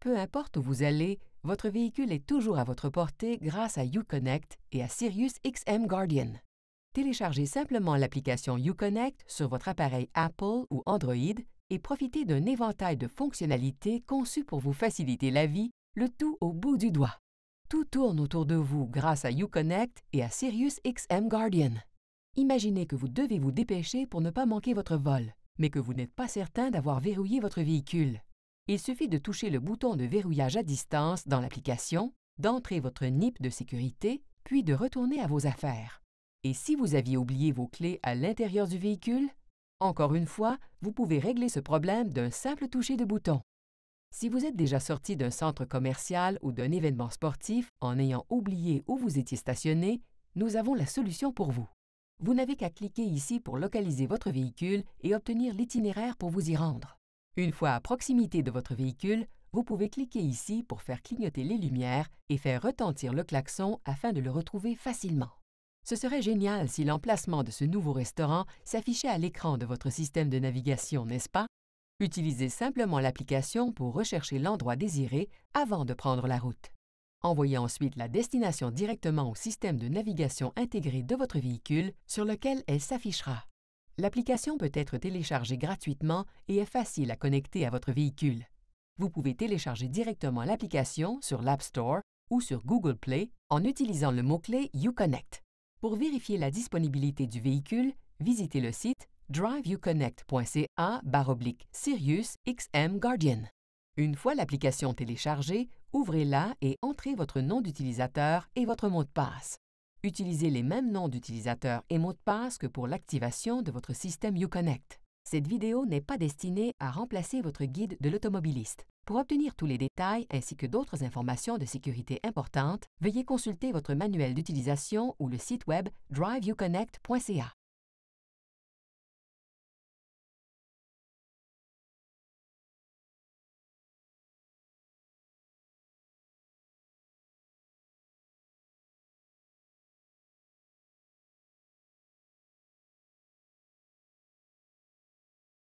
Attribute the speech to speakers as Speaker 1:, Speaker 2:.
Speaker 1: Peu importe où vous allez, votre véhicule est toujours à votre portée grâce à Uconnect et à Sirius XM Guardian. Téléchargez simplement l'application Uconnect sur votre appareil Apple ou Android et profitez d'un éventail de fonctionnalités conçues pour vous faciliter la vie, le tout au bout du doigt. Tout tourne autour de vous grâce à Uconnect et à Sirius XM Guardian. Imaginez que vous devez vous dépêcher pour ne pas manquer votre vol, mais que vous n'êtes pas certain d'avoir verrouillé votre véhicule il suffit de toucher le bouton de verrouillage à distance dans l'application, d'entrer votre NIP de sécurité, puis de retourner à vos affaires. Et si vous aviez oublié vos clés à l'intérieur du véhicule, encore une fois, vous pouvez régler ce problème d'un simple toucher de bouton. Si vous êtes déjà sorti d'un centre commercial ou d'un événement sportif en ayant oublié où vous étiez stationné, nous avons la solution pour vous. Vous n'avez qu'à cliquer ici pour localiser votre véhicule et obtenir l'itinéraire pour vous y rendre. Une fois à proximité de votre véhicule, vous pouvez cliquer ici pour faire clignoter les lumières et faire retentir le klaxon afin de le retrouver facilement. Ce serait génial si l'emplacement de ce nouveau restaurant s'affichait à l'écran de votre système de navigation, n'est-ce pas? Utilisez simplement l'application pour rechercher l'endroit désiré avant de prendre la route. Envoyez ensuite la destination directement au système de navigation intégré de votre véhicule sur lequel elle s'affichera. L'application peut être téléchargée gratuitement et est facile à connecter à votre véhicule. Vous pouvez télécharger directement l'application sur l'App Store ou sur Google Play en utilisant le mot-clé Uconnect. Pour vérifier la disponibilité du véhicule, visitez le site driveyouconnect.ca Sirius XM Guardian. Une fois l'application téléchargée, ouvrez-la et entrez votre nom d'utilisateur et votre mot de passe. Utilisez les mêmes noms d'utilisateurs et mots de passe que pour l'activation de votre système Uconnect. Cette vidéo n'est pas destinée à remplacer votre guide de l'automobiliste. Pour obtenir tous les détails ainsi que d'autres informations de sécurité importantes, veuillez consulter votre manuel d'utilisation ou le site web driveuconnect.ca.